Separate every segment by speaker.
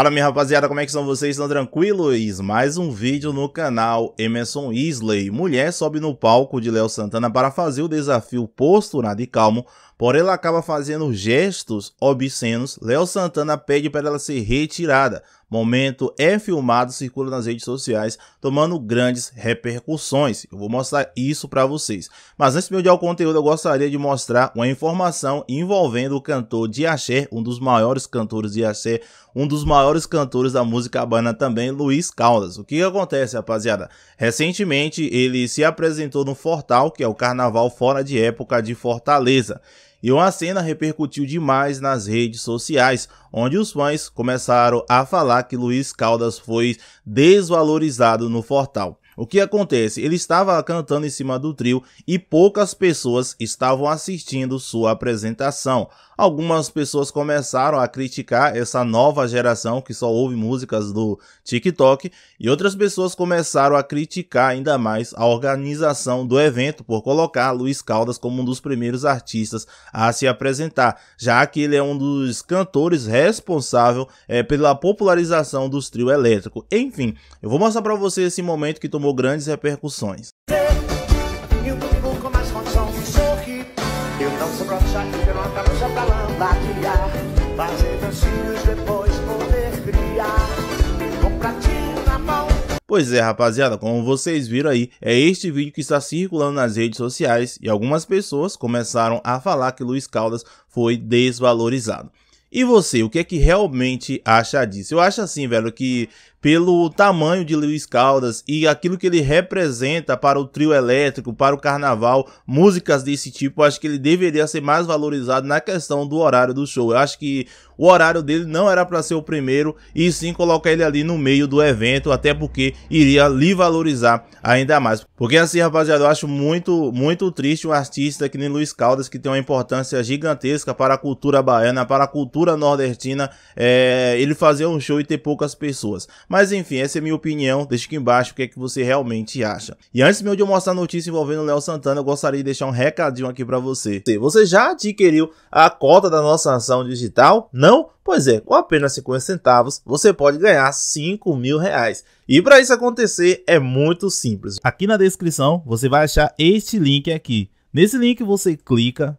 Speaker 1: Fala minha rapaziada, como é que estão vocês? Estão tranquilos? Mais um vídeo no canal Emerson Isley. Mulher sobe no palco de Léo Santana para fazer o desafio Posturado e Calmo Porém, ela acaba fazendo gestos obscenos. Léo Santana pede para ela ser retirada. Momento é filmado, circula nas redes sociais, tomando grandes repercussões. Eu vou mostrar isso para vocês. Mas antes de eu o conteúdo, eu gostaria de mostrar uma informação envolvendo o cantor de axé, um dos maiores cantores de axé, um dos maiores cantores da música baiana também, Luiz Caldas. O que acontece, rapaziada? Recentemente, ele se apresentou no Fortal, que é o carnaval fora de época de Fortaleza. E uma cena repercutiu demais nas redes sociais, onde os fãs começaram a falar que Luiz Caldas foi desvalorizado no Fortal. O que acontece? Ele estava cantando em cima do trio e poucas pessoas estavam assistindo sua apresentação algumas pessoas começaram a criticar essa nova geração que só ouve músicas do TikTok e outras pessoas começaram a criticar ainda mais a organização do evento por colocar Luiz Caldas como um dos primeiros artistas a se apresentar, já que ele é um dos cantores responsável é, pela popularização dos trio elétrico. Enfim, eu vou mostrar para você esse momento que tomou grandes repercussões. Então, não se que pra Fazer dancinhos depois poder criar Pois é, rapaziada, como vocês viram aí, é este vídeo que está circulando nas redes sociais e algumas pessoas começaram a falar que Luiz Caldas foi desvalorizado. E você, o que é que realmente acha disso? Eu acho assim, velho, que pelo tamanho de Luiz Caldas e aquilo que ele representa para o trio elétrico, para o carnaval, músicas desse tipo, acho que ele deveria ser mais valorizado na questão do horário do show. Eu acho que o horário dele não era para ser o primeiro e sim colocar ele ali no meio do evento, até porque iria lhe valorizar ainda mais. Porque assim, rapaziada, eu acho muito, muito triste um artista que nem Luiz Caldas, que tem uma importância gigantesca para a cultura baiana, para a cultura nordestina, é, ele fazer um show e ter poucas pessoas. Mas enfim, essa é minha opinião. Deixa aqui embaixo o que é que você realmente acha. E antes mesmo de eu mostrar a notícia envolvendo o Léo Santana, eu gostaria de deixar um recadinho aqui para você. Você já adquiriu a cota da nossa ação digital? Não? Pois é, com apenas 50 centavos você pode ganhar 5 mil reais. E para isso acontecer é muito simples. Aqui na descrição você vai achar este link aqui. Nesse link você clica,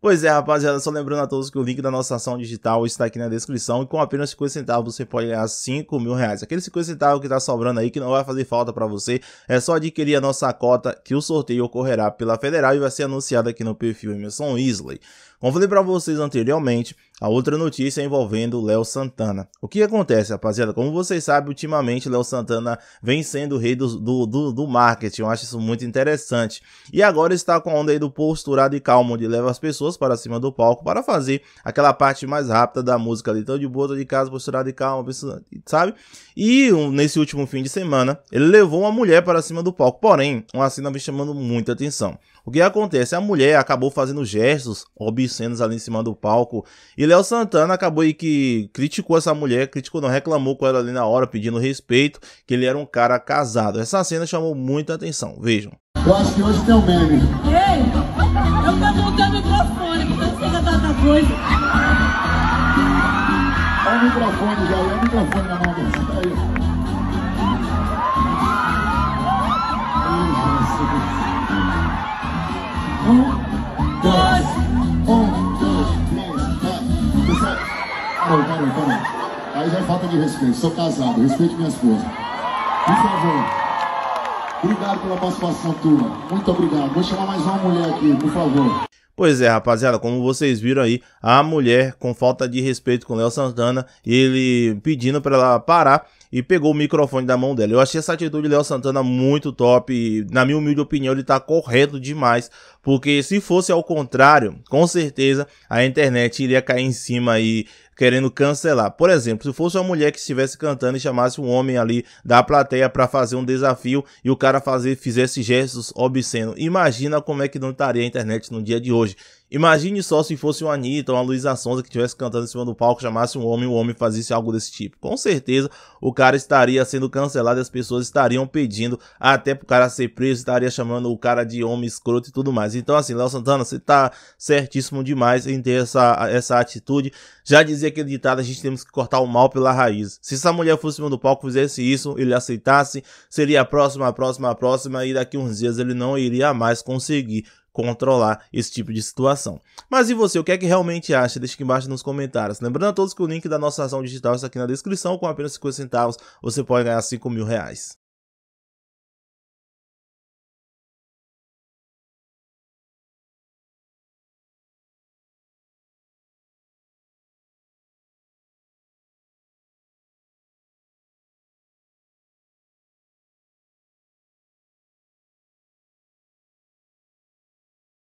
Speaker 1: Pois é, rapaziada, só lembrando a todos que o link da nossa ação digital está aqui na descrição e com apenas 50 centavos você pode ganhar 5 mil reais. Aquele 50 centavos que está sobrando aí, que não vai fazer falta para você, é só adquirir a nossa cota que o sorteio ocorrerá pela Federal e vai ser anunciado aqui no perfil Emerson Weasley. Como falei para vocês anteriormente, a outra notícia é envolvendo Léo Santana. O que acontece, rapaziada? Como vocês sabem, ultimamente Léo Santana vem sendo o rei do, do, do, do, marketing. Eu acho isso muito interessante. E agora está com a onda aí do posturado e calmo, onde leva as pessoas pessoas para cima do palco para fazer aquela parte mais rápida da música ali. Então, de boa, de casa, posturado de calma, sabe? E um, nesse último fim de semana, ele levou uma mulher para cima do palco. Porém, uma cena me chamando muita atenção. O que acontece? A mulher acabou fazendo gestos obscenos ali em cima do palco. E Léo Santana acabou aí que criticou essa mulher, criticou, não, reclamou com ela ali na hora, pedindo respeito, que ele era um cara casado. Essa cena chamou muita atenção. Vejam. Eu acho que hoje tem um meme. Ei, eu tô voltando coisa. Olha o microfone, já, olha o microfone na mão desse. Aí. Um, dois, um, dois, três, quatro. Peraí, peraí, peraí. Aí já é falta de respeito. Sou casado, respeite minha esposa. Por favor. Obrigado pela participação turma. Muito obrigado. Vou chamar mais uma mulher aqui, por favor. Pois é, rapaziada, como vocês viram aí, a mulher com falta de respeito com Léo Santana, ele pedindo para ela parar e pegou o microfone da mão dela. Eu achei essa atitude de Léo Santana muito top e, na minha humilde opinião, ele tá correto demais, porque se fosse ao contrário, com certeza a internet iria cair em cima aí querendo cancelar. Por exemplo, se fosse uma mulher que estivesse cantando e chamasse um homem ali da plateia para fazer um desafio e o cara fazer, fizesse gestos obscenos, imagina como é que não estaria a internet no dia de hoje. Imagine só se fosse uma Anitta ou uma Luísa Sonza que estivesse cantando em cima do palco, chamasse um homem e o homem fazesse algo desse tipo. Com certeza o cara estaria sendo cancelado e as pessoas estariam pedindo até pro cara ser preso, estaria chamando o cara de homem escroto e tudo mais. Então assim, Léo Santana, você tá certíssimo demais em ter essa, essa atitude. Já dizia aquele ditado, a gente temos que cortar o mal pela raiz. Se essa mulher fosse cima do palco, fizesse isso, ele aceitasse, seria a próxima, a próxima, a próxima, e daqui uns dias ele não iria mais conseguir controlar esse tipo de situação. Mas e você, o que é que realmente acha? Deixa aqui embaixo nos comentários. Lembrando a todos que o link da nossa ação digital está aqui na descrição, com apenas 50 centavos você pode ganhar 5 mil reais.